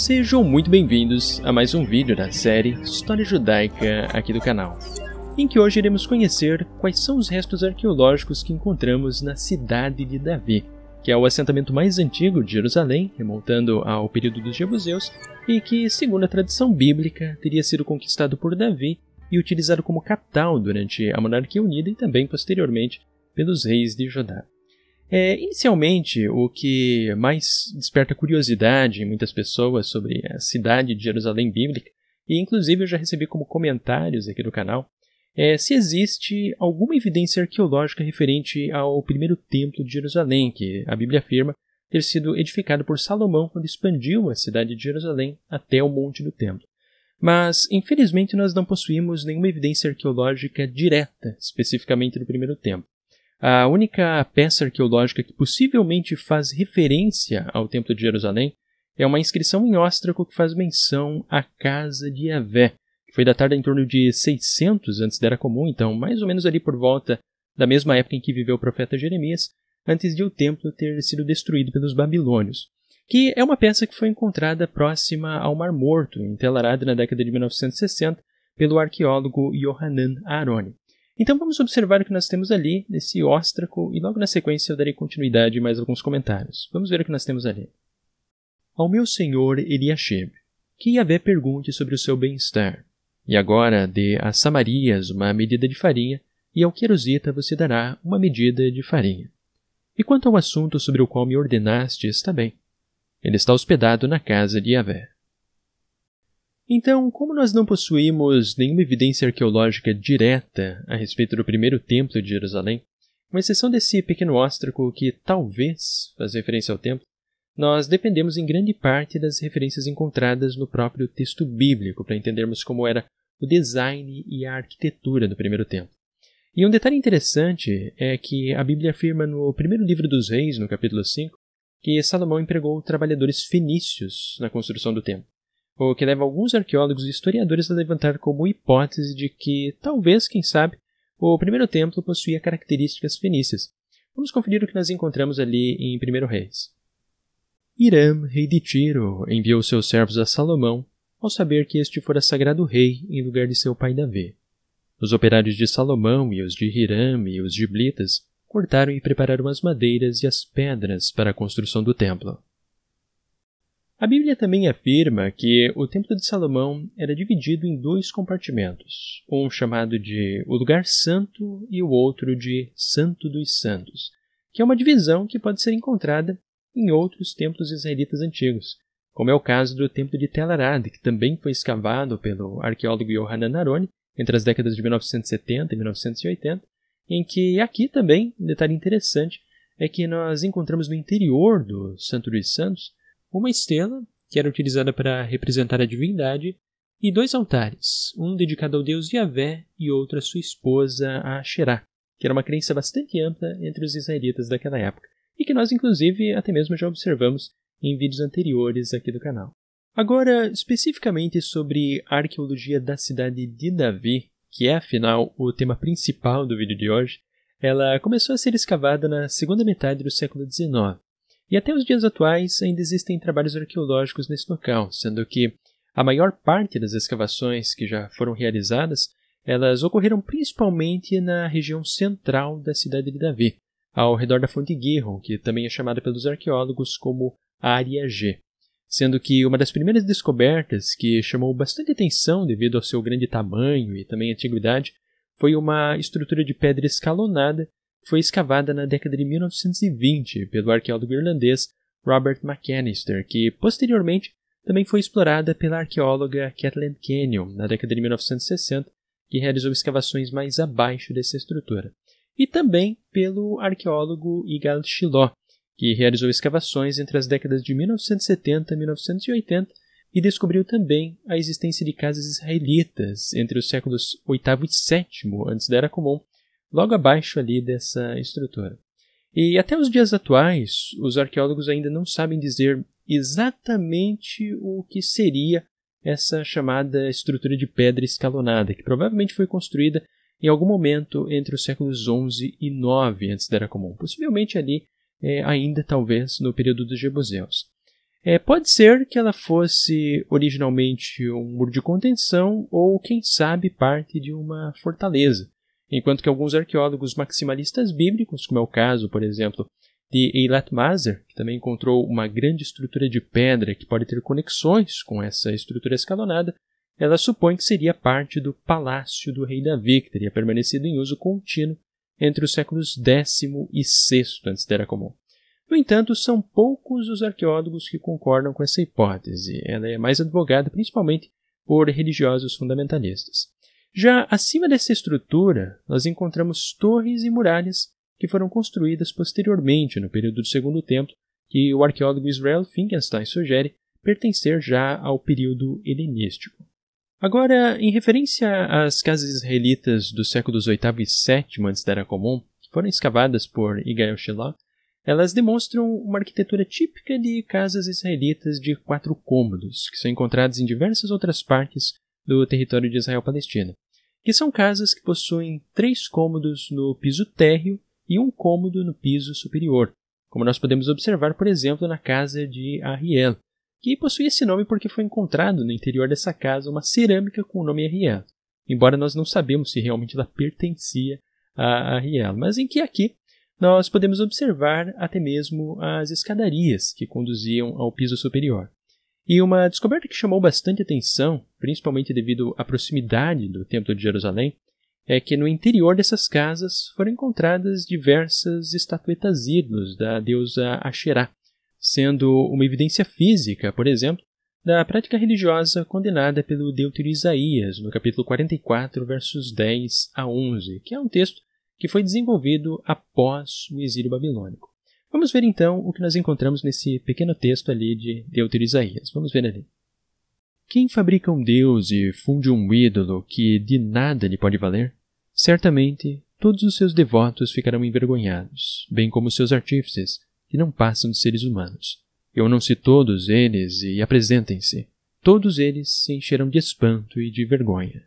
Sejam muito bem-vindos a mais um vídeo da série História Judaica aqui do canal, em que hoje iremos conhecer quais são os restos arqueológicos que encontramos na cidade de Davi, que é o assentamento mais antigo de Jerusalém, remontando ao período dos Jebuseus, e que, segundo a tradição bíblica, teria sido conquistado por Davi e utilizado como capital durante a Monarquia Unida e também posteriormente pelos reis de Judá. É, inicialmente, o que mais desperta curiosidade em muitas pessoas sobre a cidade de Jerusalém bíblica, e inclusive eu já recebi como comentários aqui do canal, é se existe alguma evidência arqueológica referente ao primeiro templo de Jerusalém, que a Bíblia afirma ter sido edificado por Salomão quando expandiu a cidade de Jerusalém até o Monte do Templo. Mas, infelizmente, nós não possuímos nenhuma evidência arqueológica direta, especificamente do primeiro templo. A única peça arqueológica que possivelmente faz referência ao Templo de Jerusalém é uma inscrição em Óstraco que faz menção à Casa de Javé, que foi datada em torno de 600 antes da Era Comum, então mais ou menos ali por volta da mesma época em que viveu o profeta Jeremias, antes de o templo ter sido destruído pelos babilônios, que é uma peça que foi encontrada próxima ao Mar Morto, em Tel Arad na década de 1960, pelo arqueólogo Yohanan Aaroni. Então vamos observar o que nós temos ali, nesse óstraco, e logo na sequência eu darei continuidade e mais alguns comentários. Vamos ver o que nós temos ali. Ao meu senhor Eliashib, que Yahvé pergunte sobre o seu bem-estar. E agora dê a Samarias uma medida de farinha, e ao Querosita você dará uma medida de farinha. E quanto ao assunto sobre o qual me ordenaste, está bem. Ele está hospedado na casa de Yahvé. Então, como nós não possuímos nenhuma evidência arqueológica direta a respeito do primeiro templo de Jerusalém, com exceção desse pequeno óstraco que talvez faz referência ao templo, nós dependemos em grande parte das referências encontradas no próprio texto bíblico para entendermos como era o design e a arquitetura do primeiro templo. E um detalhe interessante é que a Bíblia afirma no primeiro livro dos Reis, no capítulo 5, que Salomão empregou trabalhadores fenícios na construção do templo o que leva alguns arqueólogos e historiadores a levantar como hipótese de que, talvez, quem sabe, o primeiro templo possuía características fenícias. Vamos conferir o que nós encontramos ali em Primeiro Reis. Hiram, rei de Tiro, enviou seus servos a Salomão, ao saber que este fora sagrado rei em lugar de seu pai Davi. Os operários de Salomão e os de Hiram e os de Blitas cortaram e prepararam as madeiras e as pedras para a construção do templo. A Bíblia também afirma que o Templo de Salomão era dividido em dois compartimentos, um chamado de o Lugar Santo e o outro de Santo dos Santos, que é uma divisão que pode ser encontrada em outros templos israelitas antigos, como é o caso do Templo de Tel Arad, que também foi escavado pelo arqueólogo Yohanan Naroni entre as décadas de 1970 e 1980, em que aqui também, um detalhe interessante, é que nós encontramos no interior do Santo dos Santos uma estela que era utilizada para representar a divindade, e dois altares, um dedicado ao deus Yahvé e outro à sua esposa, a Asherá, que era uma crença bastante ampla entre os israelitas daquela época, e que nós, inclusive, até mesmo já observamos em vídeos anteriores aqui do canal. Agora, especificamente sobre a arqueologia da cidade de Davi, que é afinal o tema principal do vídeo de hoje, ela começou a ser escavada na segunda metade do século XIX e até os dias atuais ainda existem trabalhos arqueológicos nesse local, sendo que a maior parte das escavações que já foram realizadas, elas ocorreram principalmente na região central da cidade de Davi, ao redor da Fonte Guerro, que também é chamada pelos arqueólogos como Área G. Sendo que uma das primeiras descobertas que chamou bastante atenção devido ao seu grande tamanho e também antiguidade foi uma estrutura de pedra escalonada foi escavada na década de 1920 pelo arqueólogo irlandês Robert McAnister, que posteriormente também foi explorada pela arqueóloga Kathleen Kenyon na década de 1960, que realizou escavações mais abaixo dessa estrutura, e também pelo arqueólogo Igal Shiló, que realizou escavações entre as décadas de 1970 e 1980 e descobriu também a existência de casas israelitas entre os séculos 8 e 7 antes da Era Comum, logo abaixo ali dessa estrutura. E até os dias atuais, os arqueólogos ainda não sabem dizer exatamente o que seria essa chamada estrutura de pedra escalonada, que provavelmente foi construída em algum momento entre os séculos XI e IX antes da Era Comum, possivelmente ali é, ainda talvez no período dos Jebuseus. É, pode ser que ela fosse originalmente um muro de contenção ou, quem sabe, parte de uma fortaleza, enquanto que alguns arqueólogos maximalistas bíblicos, como é o caso, por exemplo, de Eilat Maser, que também encontrou uma grande estrutura de pedra que pode ter conexões com essa estrutura escalonada, ela supõe que seria parte do palácio do rei Davi, que teria permanecido em uso contínuo entre os séculos X e VI antes da Era Comum. No entanto, são poucos os arqueólogos que concordam com essa hipótese. Ela é mais advogada principalmente por religiosos fundamentalistas. Já acima dessa estrutura, nós encontramos torres e muralhas que foram construídas posteriormente, no período do Segundo Templo, que o arqueólogo Israel Finkenstein sugere pertencer já ao período helenístico. Agora, em referência às casas israelitas dos séculos VIII e VII antes da Era Comum, que foram escavadas por Igael Shiloh elas demonstram uma arquitetura típica de casas israelitas de quatro cômodos, que são encontradas em diversas outras partes do território de Israel-Palestina, que são casas que possuem três cômodos no piso térreo e um cômodo no piso superior, como nós podemos observar, por exemplo, na casa de Ariel, que possui esse nome porque foi encontrado no interior dessa casa uma cerâmica com o nome Ariel, embora nós não sabemos se realmente ela pertencia a Ariel, mas em que aqui nós podemos observar até mesmo as escadarias que conduziam ao piso superior. E uma descoberta que chamou bastante atenção, principalmente devido à proximidade do Templo de Jerusalém, é que no interior dessas casas foram encontradas diversas estatuetas ídolos da deusa Asherah, sendo uma evidência física, por exemplo, da prática religiosa condenada pelo Deutero Isaías, no capítulo 44, versos 10 a 11, que é um texto que foi desenvolvido após o exílio babilônico. Vamos ver então o que nós encontramos nesse pequeno texto ali de Deuter Isaías. Vamos ver ali. Quem fabrica um deus e funde um ídolo que de nada lhe pode valer? Certamente todos os seus devotos ficarão envergonhados, bem como seus artífices, que não passam de seres humanos. Reunam-se todos eles e apresentem-se. Todos eles se encherão de espanto e de vergonha.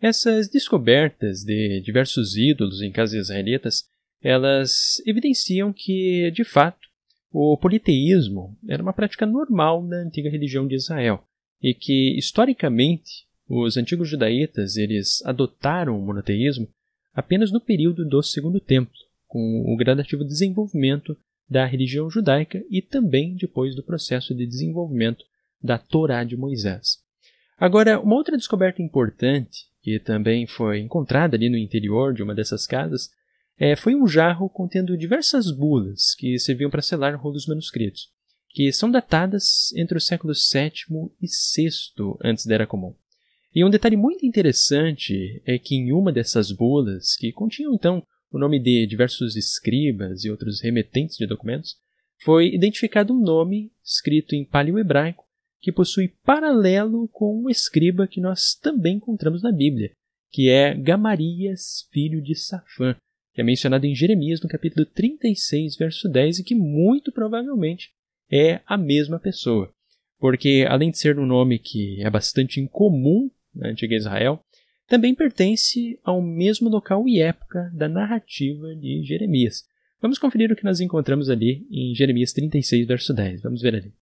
Essas descobertas de diversos ídolos em casas israelitas elas evidenciam que, de fato, o politeísmo era uma prática normal na antiga religião de Israel e que, historicamente, os antigos judaítas eles adotaram o monoteísmo apenas no período do Segundo Templo, com o gradativo desenvolvimento da religião judaica e também depois do processo de desenvolvimento da Torá de Moisés. Agora, uma outra descoberta importante, que também foi encontrada ali no interior de uma dessas casas, é, foi um jarro contendo diversas bulas que serviam para selar rolos manuscritos, que são datadas entre o século VII e VI antes da Era Comum. E um detalhe muito interessante é que em uma dessas bulas, que continham então o nome de diversos escribas e outros remetentes de documentos, foi identificado um nome escrito em paleo-hebraico que possui paralelo com um escriba que nós também encontramos na Bíblia, que é Gamarias, filho de Safã, que é mencionado em Jeremias no capítulo 36, verso 10, e que muito provavelmente é a mesma pessoa. Porque, além de ser um nome que é bastante incomum na antiga Israel, também pertence ao mesmo local e época da narrativa de Jeremias. Vamos conferir o que nós encontramos ali em Jeremias 36, verso 10. Vamos ver ali.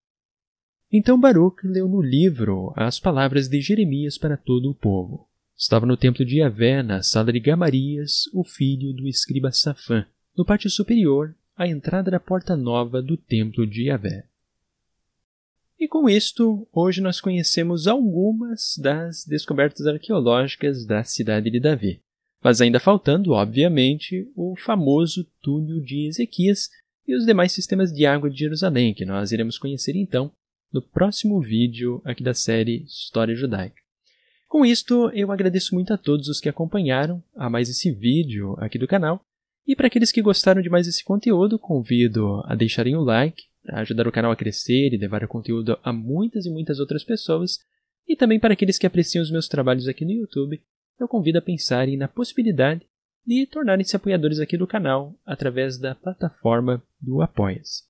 Então Baruch leu no livro as palavras de Jeremias para todo o povo. Estava no templo de Yavé, na sala de Gamarias, o filho do escriba Safã, no pátio superior, à entrada da porta nova do templo de Yavé. E com isto, hoje nós conhecemos algumas das descobertas arqueológicas da cidade de Davi. Mas ainda faltando, obviamente, o famoso túnel de Ezequias e os demais sistemas de água de Jerusalém, que nós iremos conhecer então no próximo vídeo aqui da série História Judaica. Com isto, eu agradeço muito a todos os que acompanharam a mais esse vídeo aqui do canal. E para aqueles que gostaram de mais esse conteúdo, convido a deixarem o like a ajudar o canal a crescer e levar o conteúdo a muitas e muitas outras pessoas. E também para aqueles que apreciam os meus trabalhos aqui no YouTube, eu convido a pensarem na possibilidade de tornarem-se apoiadores aqui do canal através da plataforma do Apoia-se.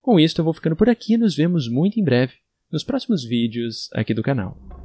Com isto, eu vou ficando por aqui e nos vemos muito em breve nos próximos vídeos aqui do canal.